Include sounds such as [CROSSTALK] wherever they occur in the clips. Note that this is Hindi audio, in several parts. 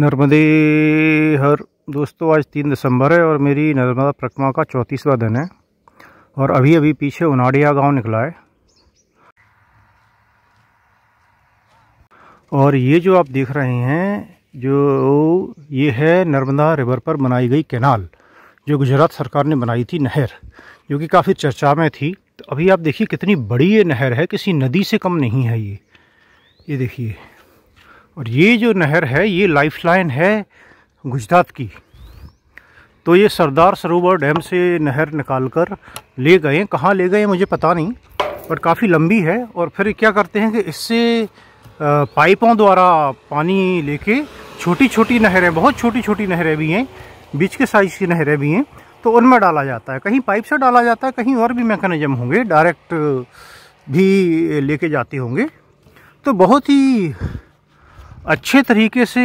नर्मदे हर दोस्तों आज तीन दिसंबर है और मेरी नर्मदा प्रतिमा का चौंतीसवा दिन है और अभी अभी पीछे उनाडिया गांव निकला है और ये जो आप देख रहे हैं जो ये है नर्मदा रिवर पर बनाई गई कैनाल जो गुजरात सरकार ने बनाई थी नहर जो कि काफ़ी चर्चा में थी तो अभी आप देखिए कितनी बड़ी ये नहर है किसी नदी से कम नहीं है ये ये देखिए और ये जो नहर है ये लाइफलाइन है गुजरात की तो ये सरदार सरोवर डैम से नहर निकाल कर ले गए कहाँ ले गए मुझे पता नहीं पर काफ़ी लंबी है और फिर क्या करते हैं कि इससे पाइपों द्वारा पानी लेके छोटी छोटी नहरें बहुत छोटी छोटी नहरें भी हैं बीच के साइज़ की नहरें भी हैं तो उनमें डाला जाता है कहीं पाइप से डाला जाता है कहीं और भी मैकेनिज्म होंगे डायरेक्ट भी लेके जाते होंगे तो बहुत ही अच्छे तरीके से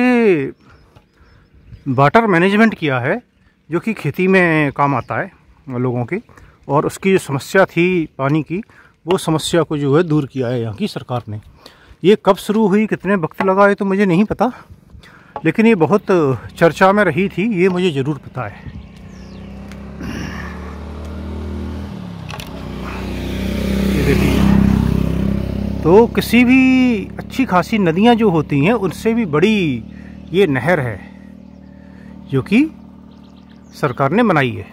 वाटर मैनेजमेंट किया है जो कि खेती में काम आता है लोगों की और उसकी जो समस्या थी पानी की वो समस्या को जो है दूर किया है यहाँ की सरकार ने ये कब शुरू हुई कितने वक्त लगा है तो मुझे नहीं पता लेकिन ये बहुत चर्चा में रही थी ये मुझे ज़रूर पता है ये देखिए तो किसी भी अच्छी खासी नदियाँ जो होती हैं उनसे भी बड़ी ये नहर है जो कि सरकार ने बनाई है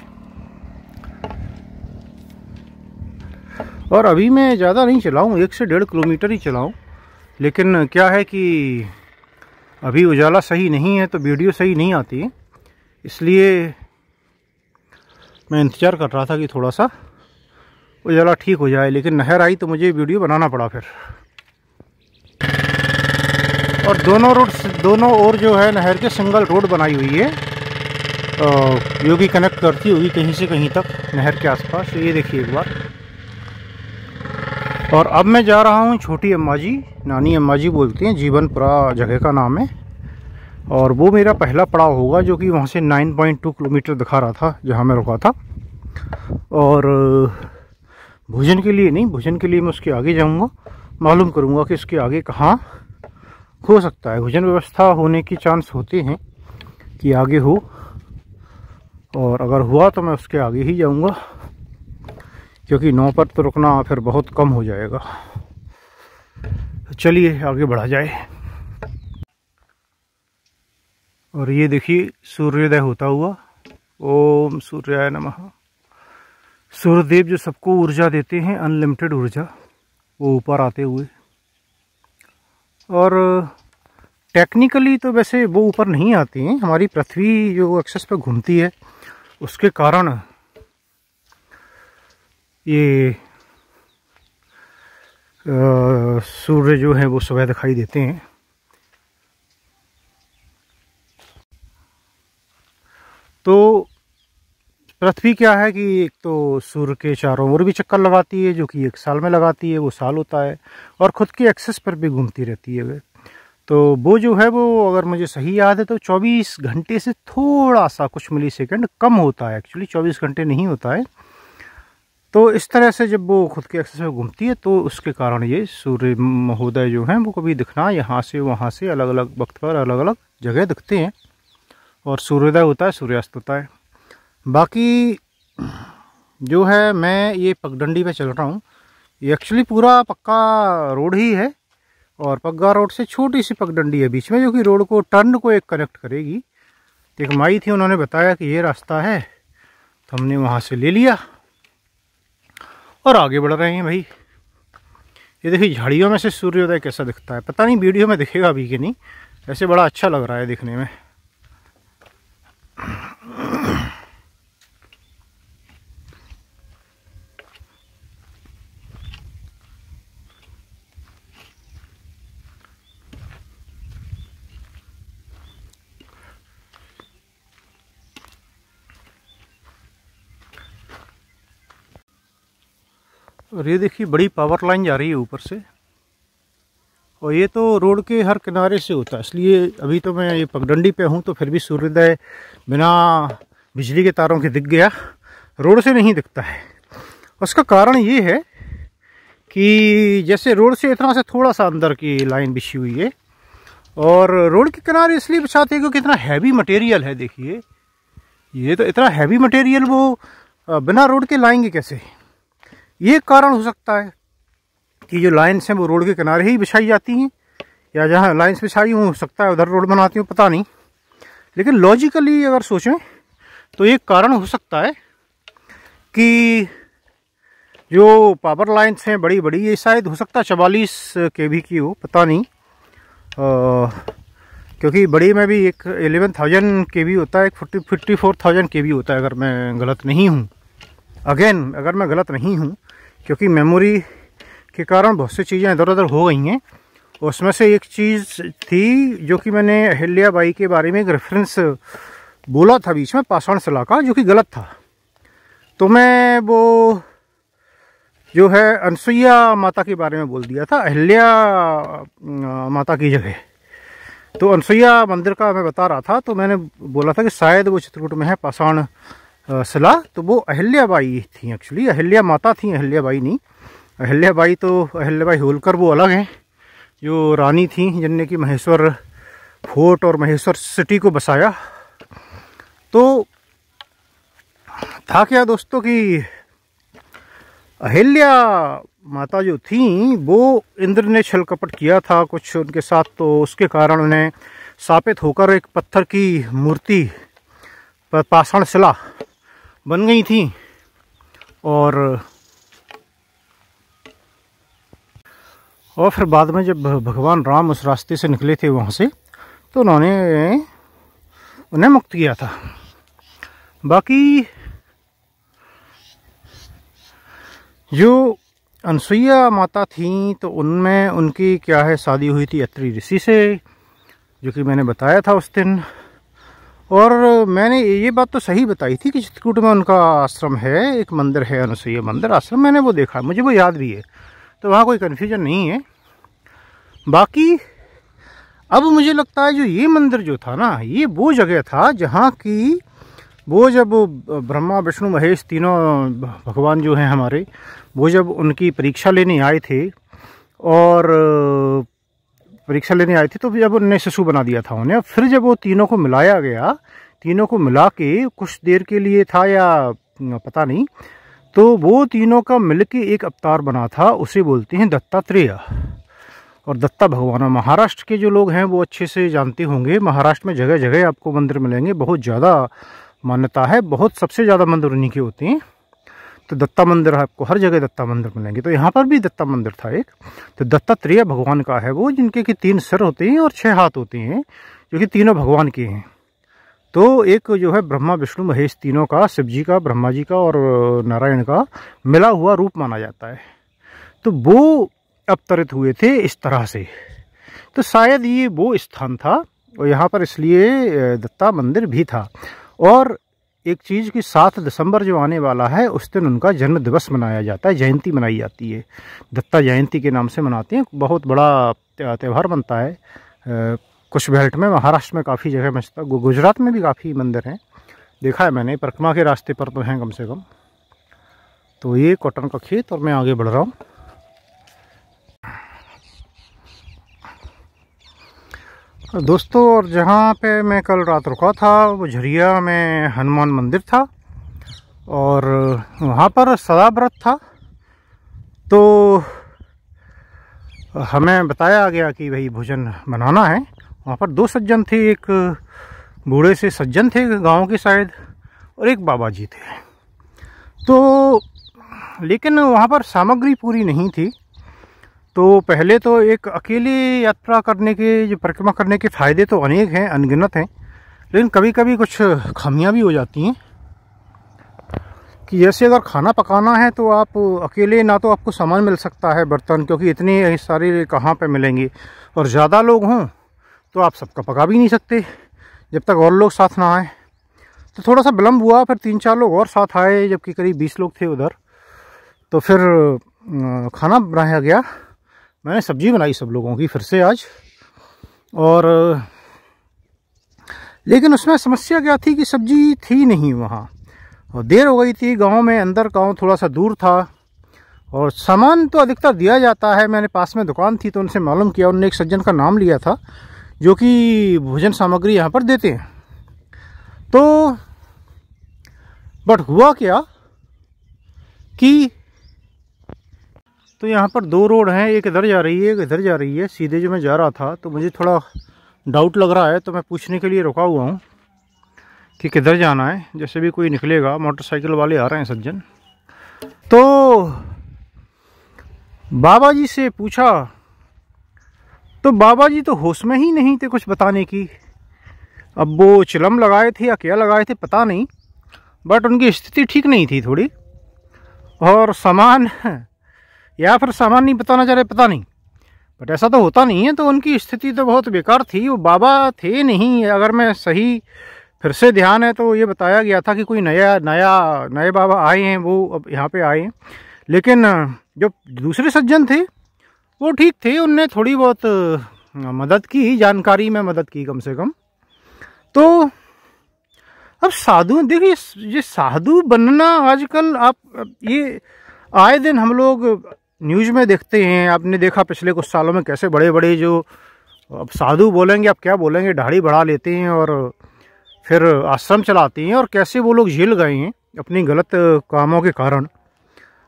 और अभी मैं ज़्यादा नहीं चलाऊँ एक से डेढ़ किलोमीटर ही चलाऊँ लेकिन क्या है कि अभी उजाला सही नहीं है तो वीडियो सही नहीं आती इसलिए मैं इंतज़ार कर रहा था कि थोड़ा सा उजाला ठीक हो जाए लेकिन नहर आई तो मुझे वीडियो बनाना पड़ा फिर और दोनों रोड दोनों ओर जो है नहर के सिंगल रोड बनाई हुई है तो जो कि कनेक्ट करती होगी कहीं से कहीं तक नहर के आसपास तो ये देखिए एक बार और अब मैं जा रहा हूँ छोटी अम्मा जी नानी अम्मा जी बोलते हैं जीवनपुरा जगह का नाम है और वो मेरा पहला पड़ाव होगा जो कि वहाँ से 9.2 किलोमीटर दिखा रहा था जहाँ मैं रुका था और भोजन के लिए नहीं भोजन के लिए मैं उसके आगे जाऊँगा मालूम करूँगा कि उसके आगे कहाँ हो सकता है भोजन व्यवस्था होने की चांस होते हैं कि आगे हो और अगर हुआ तो मैं उसके आगे ही जाऊँगा क्योंकि नौ पर तो रुकना फिर बहुत कम हो जाएगा चलिए आगे बढ़ा जाए और ये देखिए सूर्योदय होता हुआ ओम सूर्याय नमः सूर्यदेव जो सबको ऊर्जा देते हैं अनलिमिटेड ऊर्जा वो ऊपर आते हुए और टेक्निकली तो वैसे वो ऊपर नहीं आती हैं हमारी पृथ्वी जो एक्सेस पर घूमती है उसके कारण ये सूर्य जो है वो सुबह दिखाई देते हैं तो पृथ्वी क्या है कि एक तो सूर्य के चारों ओर भी चक्कर लगाती है जो कि एक साल में लगाती है वो साल होता है और ख़ुद के एक्सेस पर भी घूमती रहती है तो वो जो है वो अगर मुझे सही याद है तो 24 घंटे से थोड़ा सा कुछ मिली सेकेंड कम होता है एक्चुअली 24 घंटे नहीं होता है तो इस तरह से जब वो खुद के एक्सेस में घूमती है तो उसके कारण ये सूर्य महोदय जो हैं वो कभी दिखना यहाँ से वहाँ से अलग अलग वक्त पर अलग अलग जगह दिखते हैं और सूर्योदय होता है सूर्यास्त होता है बाकी जो है मैं ये पगडंडी पे चल रहा हूँ ये एक्चुअली पूरा पक्का रोड ही है और पग्गा रोड से छोटी सी पगडंडी है बीच में जो कि रोड को टर्न को एक कनेक्ट करेगी एक माई थी उन्होंने बताया कि ये रास्ता है तो हमने वहाँ से ले लिया और आगे बढ़ रहे हैं भाई ये देखिए झाड़ियों में से सूर्योदय कैसा दिखता है पता नहीं वीडियो में दिखेगा अभी कि नहीं ऐसे बड़ा अच्छा लग रहा है दिखने में और ये देखिए बड़ी पावर लाइन जा रही है ऊपर से और ये तो रोड के हर किनारे से होता है इसलिए अभी तो मैं ये पगडंडी पे हूँ तो फिर भी सूर्योदय बिना बिजली के तारों के दिख गया रोड से नहीं दिखता है उसका कारण ये है कि जैसे रोड से इतना से थोड़ा सा अंदर की लाइन बिछी हुई है और रोड के किनारे इसलिए बिछाते हैं क्योंकि इतना हैवी मटेरियल है देखिए ये तो इतना हैवी मटेरियल वो बिना रोड के लाएंगे कैसे ये कारण हो सकता है कि जो लाइन्स हैं वो रोड के किनारे ही बिछाई जाती हैं या जहाँ लाइन्स बिछाई हो सकता है उधर रोड बनाती हूँ पता नहीं लेकिन लॉजिकली अगर सोचें तो एक कारण हो सकता है कि जो पावर लाइन्स हैं बड़ी बड़ी ये शायद हो सकता है चवालीस के भी की हो पता नहीं आ, क्योंकि बड़ी में भी एक एलेवन थाउजेंड के भी होता है एक फोर्टी फिफ्टी फोर थाउजेंड के भी होता है अगर मैं गलत नहीं हूँ अगेन अगर मैं गलत नहीं हूँ क्योंकि मेमोरी के कारण बहुत सी चीज़ें इधर उधर हो गई हैं उसमें से एक चीज़ थी जो कि मैंने अहिल्या बाई के बारे में एक रेफरेंस बोला था बीच में पाषाण सला का जो कि गलत था तो मैं वो जो है अनसुईया माता के बारे में बोल दिया था अहिल्या अं, माता की जगह तो अनसुईया मंदिर का मैं बता रहा था तो मैंने बोला था कि शायद वो चित्रकूट में है पाषाण सलाह तो वो अहल्या बाई थी एक्चुअली अहिल्या माता थी अहल्या बाई नहीं अहल्या बाई तो अहल्या बाई होलकर वो अलग हैं जो रानी थी जिनने कि महेश्वर फोर्ट और महेश्वर सिटी को बसाया तो था क्या दोस्तों कि अहिल्या माता जो थी वो इंद्र ने छल कपट किया था कुछ उनके साथ तो उसके कारण उन्हें सापित होकर एक पत्थर की मूर्ति पाषाण शिला बन गई थी और और फिर बाद में जब भगवान राम उस रास्ते से निकले थे वहाँ से तो उन्होंने उन्हें मुक्त किया था बाकी जो अनसुईया माता थी तो उनमें उनकी क्या है शादी हुई थी अत्री ऋषि से जो कि मैंने बताया था उस दिन और मैंने ये बात तो सही बताई थी कि चित्रकूट में उनका आश्रम है एक मंदिर है अनुसुईया मंदिर आश्रम मैंने वो देखा मुझे वो याद भी है तो वहाँ कोई कन्फ्यूजन नहीं है बाकी अब मुझे लगता है जो ये मंदिर जो था ना ये वो जगह था जहाँ की वो जब ब्रह्मा विष्णु महेश तीनों भगवान जो हैं हमारे वो जब उनकी परीक्षा लेने आए थे और परीक्षा लेने आई थी तो जब उन्हें शिशु बना दिया था उन्हें फिर जब वो तीनों को मिलाया गया तीनों को मिला के कुछ देर के लिए था या पता नहीं तो वो तीनों का मिल के एक अवतार बना था उसे बोलते हैं दत्तात्रेय और दत्ता भगवान महाराष्ट्र के जो लोग हैं वो अच्छे से जानते होंगे महाराष्ट्र में जगह जगह आपको मंदिर मिलेंगे बहुत ज़्यादा मान्यता है बहुत सबसे ज़्यादा मंदिर उन्हीं के होते हैं तो दत्ता मंदिर आपको हर जगह दत्ता मंदिर मिलेंगे तो यहाँ पर भी दत्ता मंदिर था एक तो दत्तात्रेय भगवान का है वो जिनके कि तीन सिर होते हैं और छः हाथ होते हैं जो कि तीनों भगवान के हैं तो एक जो है ब्रह्मा विष्णु महेश तीनों का शिव जी का ब्रह्मा जी का और नारायण का मिला हुआ रूप माना जाता है तो वो अवतरित हुए थे इस तरह से तो शायद ये वो स्थान था और यहाँ पर इसलिए दत्ता मंदिर भी था और एक चीज़ की सात दिसंबर जो आने वाला है उस दिन उनका जन्म दिवस मनाया जाता है जयंती मनाई जाती है दत्ता जयंती के नाम से मनाते हैं बहुत बड़ा त्यौहार बनता है कुछ बेल्ट में महाराष्ट्र में काफ़ी जगह मचता गुजरात में भी काफ़ी मंदिर हैं देखा है मैंने परिक्रमा के रास्ते पर तो हैं कम से कम तो ये कॉटन का खेत और मैं आगे बढ़ रहा हूँ दोस्तों और जहाँ पे मैं कल रात रुका था वो झरिया में हनुमान मंदिर था और वहाँ पर सदा व्रत था तो हमें बताया गया कि भाई भोजन बनाना है वहाँ पर दो सज्जन थे एक बूढ़े से सज्जन थे गांव के शायद और एक बाबा जी थे तो लेकिन वहाँ पर सामग्री पूरी नहीं थी तो पहले तो एक अकेली यात्रा करने के जो परिक्रमा करने के फ़ायदे तो अनेक हैं अनगिनत हैं लेकिन कभी कभी कुछ खामियां भी हो जाती हैं कि जैसे अगर खाना पकाना है तो आप अकेले ना तो आपको सामान मिल सकता है बर्तन क्योंकि इतने सारे कहाँ पे मिलेंगे और ज़्यादा लोग हों तो आप सबका पका भी नहीं सकते जब तक और लोग साथ ना आए तो थोड़ा सा विलम्ब हुआ फिर तीन चार लोग और साथ आए जबकि करीब बीस लोग थे उधर तो फिर खाना बनाया गया मैंने सब्जी बनाई सब लोगों की फिर से आज और लेकिन उसमें समस्या क्या थी कि सब्जी थी नहीं वहाँ और देर हो गई थी गांव में अंदर गांव थोड़ा सा दूर था और सामान तो अधिकतर दिया जाता है मैंने पास में दुकान थी तो उनसे मालूम किया उनने एक सज्जन का नाम लिया था जो कि भोजन सामग्री यहाँ पर देते हैं तो बट हुआ क्या कि तो यहाँ पर दो रोड हैं एक इधर जा रही है एक इधर जा रही है सीधे जो मैं जा रहा था तो मुझे थोड़ा डाउट लग रहा है तो मैं पूछने के लिए रुका हुआ हूँ कि किधर जाना है जैसे भी कोई निकलेगा मोटरसाइकिल वाले आ रहे हैं सज्जन तो बाबा जी से पूछा तो बाबा जी तो होश में ही नहीं थे कुछ बताने की अब वो चिलम लगाए थे या क्या लगाए थे पता नहीं बट उनकी स्थिति ठीक नहीं थी थोड़ी और सामान या फिर सामान नहीं बताना चाह रहे पता नहीं बट ऐसा तो होता नहीं है तो उनकी स्थिति तो बहुत बेकार थी वो बाबा थे नहीं अगर मैं सही फिर से ध्यान है तो ये बताया गया था कि कोई नया नया नए बाबा आए हैं वो अब यहाँ पे आए हैं लेकिन जो दूसरे सज्जन थे वो ठीक थे उनने थोड़ी बहुत मदद की जानकारी में मदद की कम से कम तो अब साधु देखिए ये साधु बनना आजकल आप ये आए दिन हम लोग न्यूज़ में देखते हैं आपने देखा पिछले कुछ सालों में कैसे बड़े बड़े जो अब साधु बोलेंगे आप क्या बोलेंगे ढाढ़ी बढ़ा लेते हैं और फिर आश्रम चलाते हैं और कैसे वो लोग झेल गए हैं अपनी गलत कामों के कारण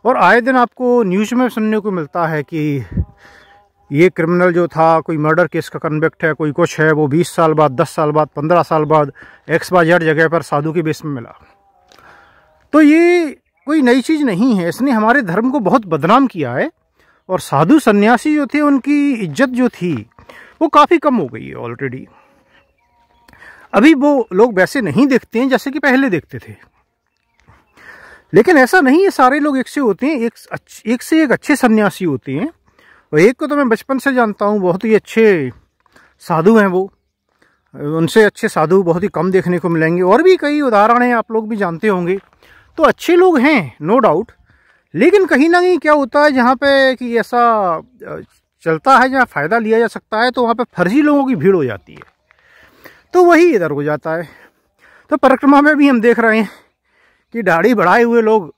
और आए दिन आपको न्यूज़ में सुनने को मिलता है कि ये क्रिमिनल जो था कोई मर्डर केस का कन्वेक्ट है कोई कुछ है वो 20 साल बाद 10 साल बाद 15 साल बाद एक्स बाजार जगह पर साधु के बेस में मिला तो ये कोई नई चीज़ नहीं है इसने हमारे धर्म को बहुत बदनाम किया है और साधु सन्यासी जो थे उनकी इज्जत जो थी वो काफ़ी कम हो गई है ऑलरेडी अभी वो लोग वैसे नहीं देखते हैं जैसे कि पहले देखते थे लेकिन ऐसा नहीं है सारे लोग एक से होते हैं एक एक से एक अच्छे सन्यासी होते हैं और एक को तो मैं बचपन से जानता हूँ बहुत ही अच्छे साधु हैं वो उनसे अच्छे साधु बहुत ही कम देखने को मिलेंगे और भी कई उदाहरण हैं आप लोग भी जानते होंगे तो अच्छे लोग हैं नो डाउट लेकिन कहीं ना कहीं क्या होता है जहाँ पे कि ऐसा चलता है जहाँ फ़ायदा लिया जा सकता है तो वहाँ पे फर्जी लोगों की भीड़ हो जाती है तो वही इधर हो जाता है तो परिक्रमा में भी हम देख रहे हैं कि दाढ़ी बढ़ाए हुए लोग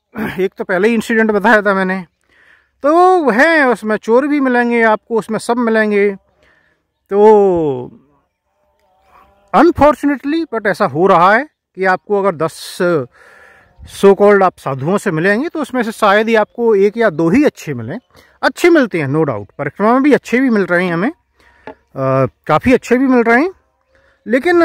एक तो पहले ही इंसिडेंट बताया था मैंने तो वह उसमें चोर भी मिलेंगे आपको उसमें सब मिलेंगे तो अनफॉर्चुनेटली बट ऐसा हो रहा है कि आपको अगर दस सो कॉल्ड आप साधुओं से मिलेंगे तो उसमें से शायद ही आपको एक या दो ही अच्छे मिलें अच्छे मिलते हैं नो डाउट परिक्रमा में भी अच्छे भी मिल रहे हैं हमें काफ़ी अच्छे भी मिल रहे हैं लेकिन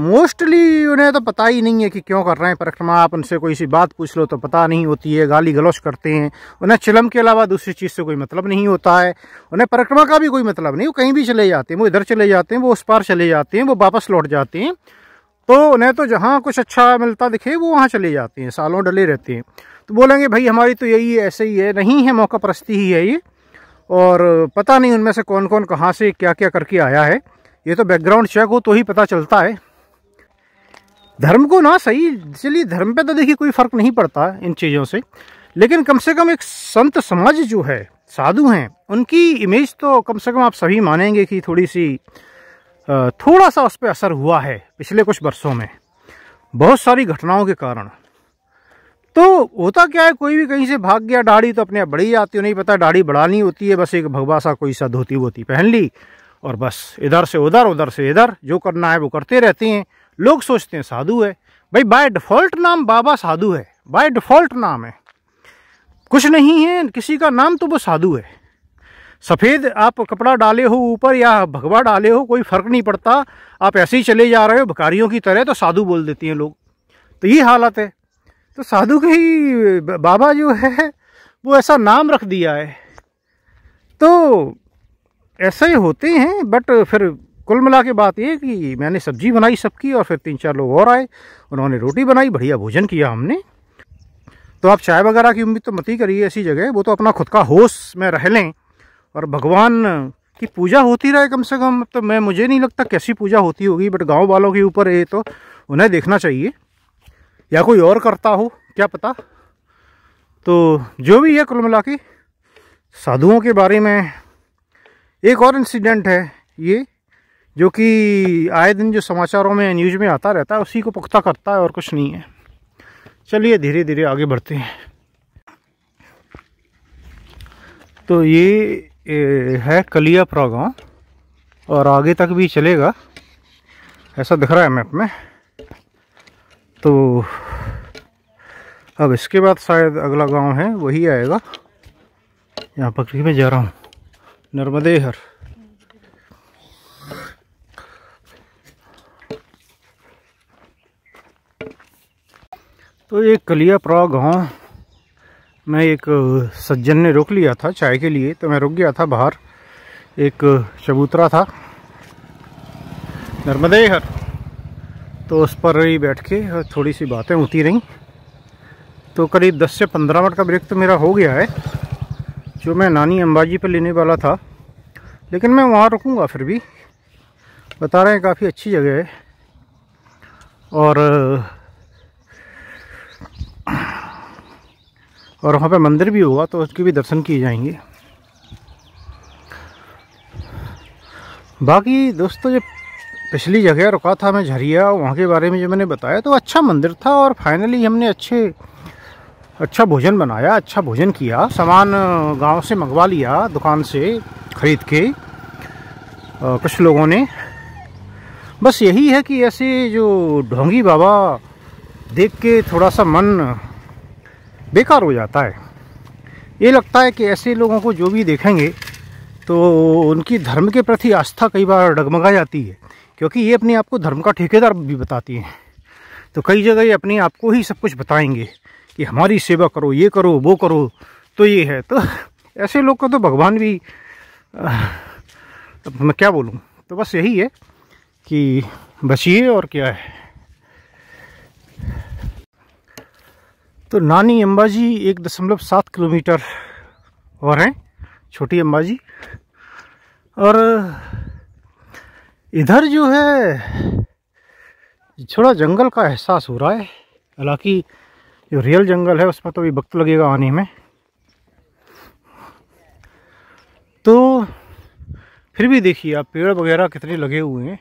मोस्टली उन्हें तो पता ही नहीं है कि क्यों कर रहे हैं परिक्रमा आप उनसे कोई सी बात पूछ लो तो पता नहीं होती है गाली गलौच करते हैं उन्हें चिलम के अलावा दूसरी चीज़ से कोई मतलब नहीं होता है उन्हें परिक्रमा का भी कोई मतलब नहीं वो कहीं भी चले जाते हैं वो इधर चले जाते हैं वो उस पार चले जाते हैं वो वापस लौट जाते हैं तो उन्हें तो जहाँ कुछ अच्छा मिलता दिखे वो वहाँ चले जाते हैं सालों डले रहते हैं तो बोलेंगे भाई हमारी तो यही ऐसे ही है नहीं है मौका परस्ती ही है ये और पता नहीं उनमें से कौन कौन कहाँ से क्या क्या करके आया है ये तो बैकग्राउंड चेक हो तो ही पता चलता है धर्म को ना सही चलिए धर्म पे तो देखिए कोई फ़र्क नहीं पड़ता इन चीज़ों से लेकिन कम से कम एक संत समाज जो है साधु हैं उनकी इमेज तो कम से कम आप सभी मानेंगे कि थोड़ी सी थोड़ा सा उस पर असर हुआ है पिछले कुछ वर्षों में बहुत सारी घटनाओं के कारण तो होता क्या है कोई भी कहीं से भाग गया दाढ़ी तो अपने आप बढ़ी जाती है नहीं पता दाढ़ी बढ़ानी होती है बस एक भगवा सा कोई सा धोती वोती पहन ली और बस इधर से उधर उधर से इधर जो करना है वो करते रहते हैं लोग सोचते हैं साधु है भाई बाय डिफ़ॉल्ट नाम बाबा साधु है बाय डिफ़ॉल्ट नाम है कुछ नहीं है किसी का नाम तो वो साधु है सफ़ेद आप कपड़ा डाले हो ऊपर या भगवा डाले हो कोई फ़र्क नहीं पड़ता आप ऐसे ही चले जा रहे हो भकारियों की तरह तो साधु बोल देती हैं लोग तो ये हालत है तो साधु के ही बाबा जो है वो ऐसा नाम रख दिया है तो ऐसे ही होते हैं बट फिर कुल मिला के बात ये कि मैंने सब्जी बनाई सबकी और फिर तीन चार लोग और आए उन्होंने रोटी बनाई बढ़िया भोजन किया हमने तो आप चाय वगैरह की उम्मीद तो मत ही करिए ऐसी जगह वो तो अपना खुद का होश में रह लें और भगवान की पूजा होती रहे कम से कम तो मैं मुझे नहीं लगता कैसी पूजा होती होगी बट गांव वालों के ऊपर ये तो उन्हें देखना चाहिए या कोई और करता हो क्या पता तो जो भी है कुल मिला के साधुओं के बारे में एक और इंसिडेंट है ये जो कि आए दिन जो समाचारों में न्यूज में आता रहता है उसी को पुख्ता करता है और कुछ नहीं है चलिए धीरे धीरे आगे बढ़ते हैं तो ये ये है कलियापरा गाँव और आगे तक भी चलेगा ऐसा दिख रहा है मैप में तो अब इसके बाद शायद अगला गांव है वही आएगा यहाँ पर मैं जा रहा हूँ नर्मदेहर तो ये प्रा गांव हाँ। मैं एक सज्जन ने रोक लिया था चाय के लिए तो मैं रुक गया था बाहर एक चबूतरा था नर्मदे हर तो उस पर ही बैठ के थोड़ी सी बातें होती रहीं तो करीब 10 से 15 मिनट का ब्रेक तो मेरा हो गया है जो मैं नानी अंबाजी पर लेने वाला था लेकिन मैं वहाँ रुकूँगा फिर भी बता रहे हैं काफ़ी अच्छी जगह है और और वहाँ पे मंदिर भी होगा तो उसके भी दर्शन किए जाएंगे बाकी दोस्तों ये पिछली जगह रुका था मैं झरिया वहाँ के बारे में जो मैंने बताया तो अच्छा मंदिर था और फाइनली हमने अच्छे अच्छा भोजन बनाया अच्छा भोजन किया सामान गांव से मंगवा लिया दुकान से ख़रीद के आ, कुछ लोगों ने बस यही है कि ऐसे जो ढोंगी बाबा देख के थोड़ा सा मन बेकार हो जाता है ये लगता है कि ऐसे लोगों को जो भी देखेंगे तो उनकी धर्म के प्रति आस्था कई बार डगमगा जाती है क्योंकि ये अपने आप को धर्म का ठेकेदार भी बताती हैं तो कई जगह ये अपने आप को ही सब कुछ बताएंगे कि हमारी सेवा करो ये करो वो करो तो ये है तो ऐसे लोग का तो भगवान भी आ, तो मैं क्या बोलूँ तो बस यही है कि बचिए और क्या है तो नानी अम्बाजी एक दशमलव सात किलोमीटर और हैं छोटी अम्बाजी और इधर जो है थोड़ा जंगल का एहसास हो रहा है हालांकि जो रियल जंगल है उसमें तो अभी वक्त लगेगा आने में तो फिर भी देखिए आप पेड़ वगैरह कितने लगे हुए हैं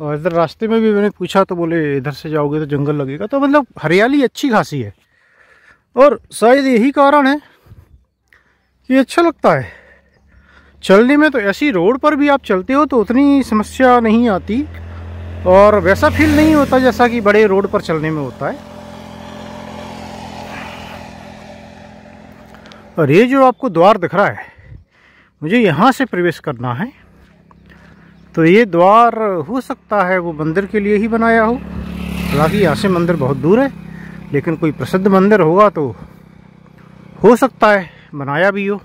और इधर रास्ते में भी मैंने पूछा तो बोले इधर से जाओगे तो जंगल लगेगा तो मतलब हरियाली अच्छी खासी है और शायद यही कारण है कि अच्छा लगता है चलने में तो ऐसी रोड पर भी आप चलते हो तो उतनी समस्या नहीं आती और वैसा फील नहीं होता जैसा कि बड़े रोड पर चलने में होता है और ये जो आपको द्वार दिख रहा है मुझे यहाँ से प्रवेश करना है तो ये द्वार हो सकता है वो मंदिर के लिए ही बनाया हो हालांकि यहाँ से मंदिर बहुत दूर है लेकिन कोई प्रसिद्ध मंदिर होगा तो हो सकता है बनाया भी हो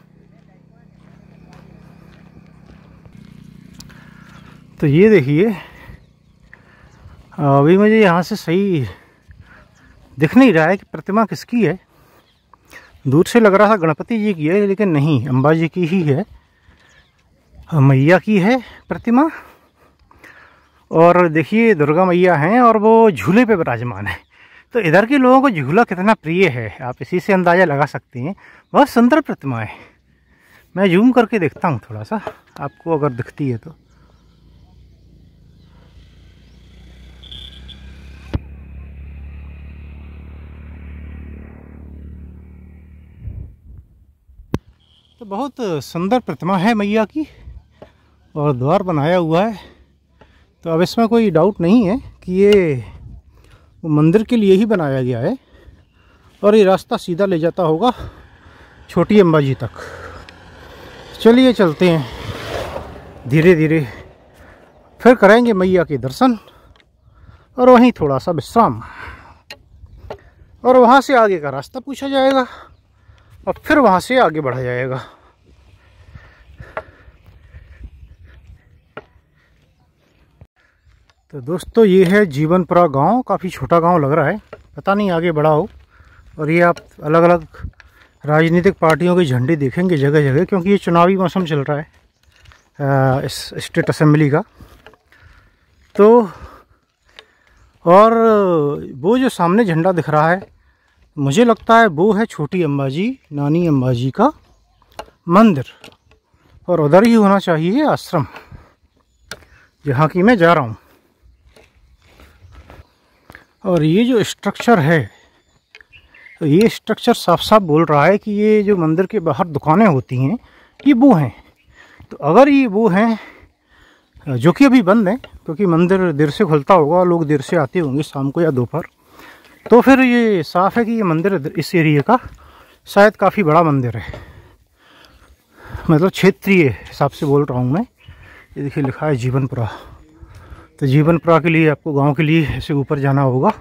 तो ये देखिए अभी मुझे यहाँ से सही दिख नहीं रहा है कि प्रतिमा किसकी है दूर से लग रहा था गणपति जी की है लेकिन नहीं अम्बा जी की ही है मैया की है प्रतिमा और देखिए दुर्गा मैया हैं और वो झूले पे विराजमान है तो इधर के लोगों को झूला कितना प्रिय है आप इसी से अंदाज़ा लगा सकते हैं बहुत सुंदर प्रतिमा है मैं जूम करके देखता हूँ थोड़ा सा आपको अगर दिखती है तो तो बहुत सुंदर प्रतिमा है मैया की और द्वार बनाया हुआ है तो अब इसमें कोई डाउट नहीं है कि ये वो मंदिर के लिए ही बनाया गया है और ये रास्ता सीधा ले जाता होगा छोटी अम्बा जी तक चलिए चलते हैं धीरे धीरे फिर करेंगे मैया के दर्शन और वहीं थोड़ा सा विश्राम और वहाँ से आगे का रास्ता पूछा जाएगा और फिर वहाँ से आगे बढ़ा जाएगा तो दोस्तों ये है जीवनपुरा गांव काफ़ी छोटा गांव लग रहा है पता नहीं आगे बढ़ा हो और ये आप अलग अलग राजनीतिक पार्टियों के झंडे देखेंगे जगह जगह क्योंकि ये चुनावी मौसम चल रहा है इस स्टेट असम्बली का तो और वो जो सामने झंडा दिख रहा है मुझे लगता है वो है छोटी अम्बाजी नानी अम्बाजी का मंदिर और उधर ही होना चाहिए आश्रम जहाँ की मैं जा रहा हूँ और ये जो स्ट्रक्चर है तो ये स्ट्रक्चर साफ साफ बोल रहा है कि ये जो मंदिर के बाहर दुकानें होती हैं ये वो हैं तो अगर ये वो हैं जो कि अभी बंद हैं क्योंकि मंदिर देर से खुलता होगा लोग देर से आते होंगे शाम को या दोपहर तो फिर ये साफ है कि ये मंदिर इस एरिए का शायद काफ़ी बड़ा मंदिर है मतलब क्षेत्रीय हिसाब से बोल रहा हूँ मैं ये देखिए लिखा है जीवनपुरा तो जीवन प्रा के लिए आपको गांव के लिए ऐसे ऊपर जाना होगा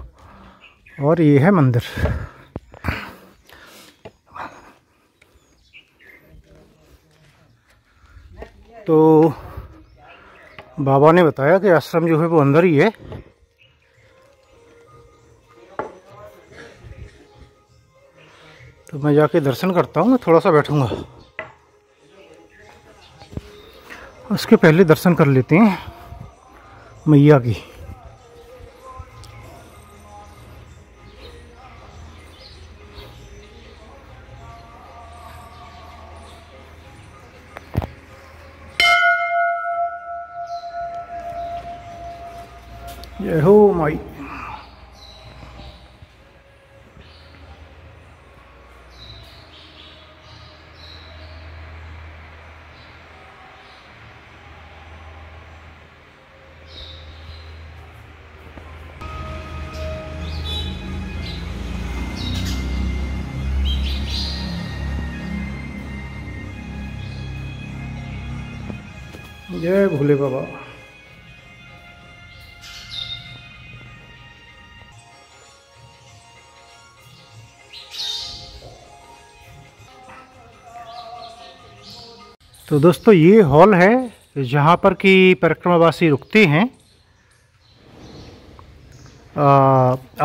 और ये है मंदिर तो बाबा ने बताया कि आश्रम जो है वो अंदर ही है तो मैं जाके दर्शन करता हूँ मैं थोड़ा सा बैठूँगा उसके पहले दर्शन कर लेते हैं Miyagi. Yehu mate. तो दोस्तों ये हॉल है जहाँ पर कि परिक्रमावासी रुकते हैं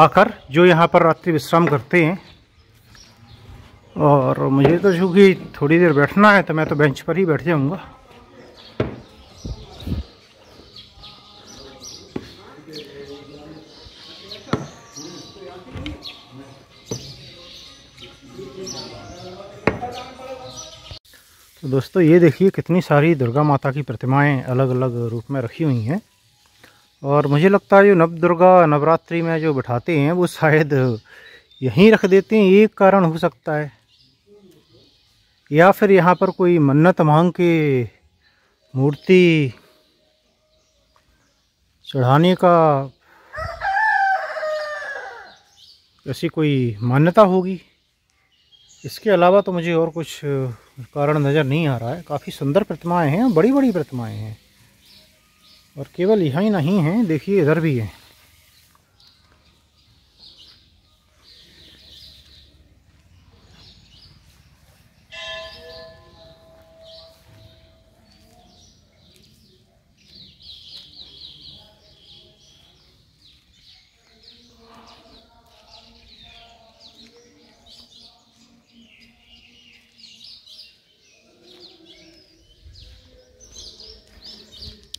आकर जो यहाँ पर रात्रि विश्राम करते हैं और मुझे तो चूँकि थोड़ी देर बैठना है तो मैं तो बेंच पर ही बैठ जाऊँगा दोस्तों ये देखिए कितनी सारी दुर्गा माता की प्रतिमाएं अलग अलग रूप में रखी हुई हैं और मुझे लगता है जो नव दुर्गा नवरात्रि में जो बिठाते हैं वो शायद यहीं रख देते हैं एक कारण हो सकता है या फिर यहाँ पर कोई मन्नत मांग के मूर्ति चढ़ाने का ऐसी कोई मान्यता होगी इसके अलावा तो मुझे और कुछ कारण नज़र नहीं आ रहा है काफ़ी सुंदर प्रतिमाएं हैं बड़ी बड़ी प्रतिमाएं हैं और केवल यहाँ ही नहीं हैं देखिए इधर भी हैं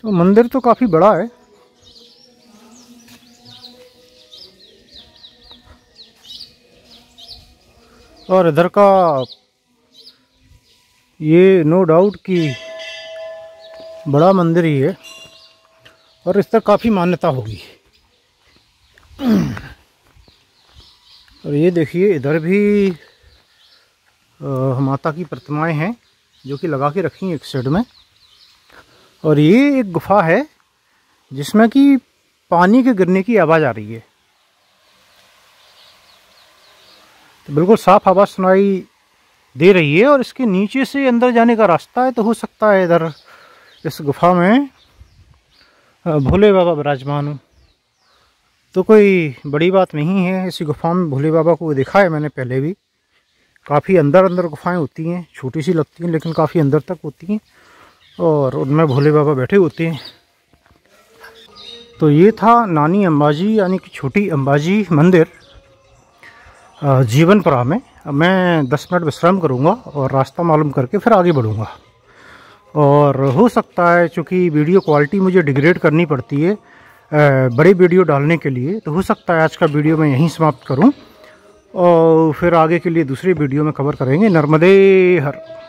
तो मंदिर तो काफ़ी बड़ा है और इधर का ये नो डाउट कि बड़ा मंदिर ही है और इस तरह काफ़ी मान्यता होगी [CLEARS THROAT] और ये देखिए इधर भी आ, माता की प्रतिमाएं हैं जो कि लगा के रखी हैं एक साइड में और ये एक गुफा है जिसमें कि पानी के गिरने की आवाज़ आ रही है तो बिल्कुल साफ आवाज़ सुनाई दे रही है और इसके नीचे से अंदर जाने का रास्ता है तो हो सकता है इधर इस गुफा में भोले बाबा विराजमान हूँ तो कोई बड़ी बात नहीं है इसी गुफा में भोले बाबा को देखा है मैंने पहले भी काफ़ी अंदर अंदर गुफाएं होती हैं छोटी सी लगती हैं लेकिन काफ़ी अंदर तक होती हैं और उनमें भोले बाबा बैठे होते हैं तो ये था नानी अम्बाजी यानी कि छोटी अम्बाजी मंदिर जीवनपुरा में मैं 10 मिनट विश्राम करूँगा और रास्ता मालूम करके फिर आगे बढ़ूँगा और हो सकता है चूँकि वीडियो क्वालिटी मुझे डिग्रेड करनी पड़ती है बड़े वीडियो डालने के लिए तो हो सकता है आज का वीडियो मैं यहीं समाप्त करूँ और फिर आगे के लिए दूसरे वीडियो में कवर करेंगे नर्मदे हर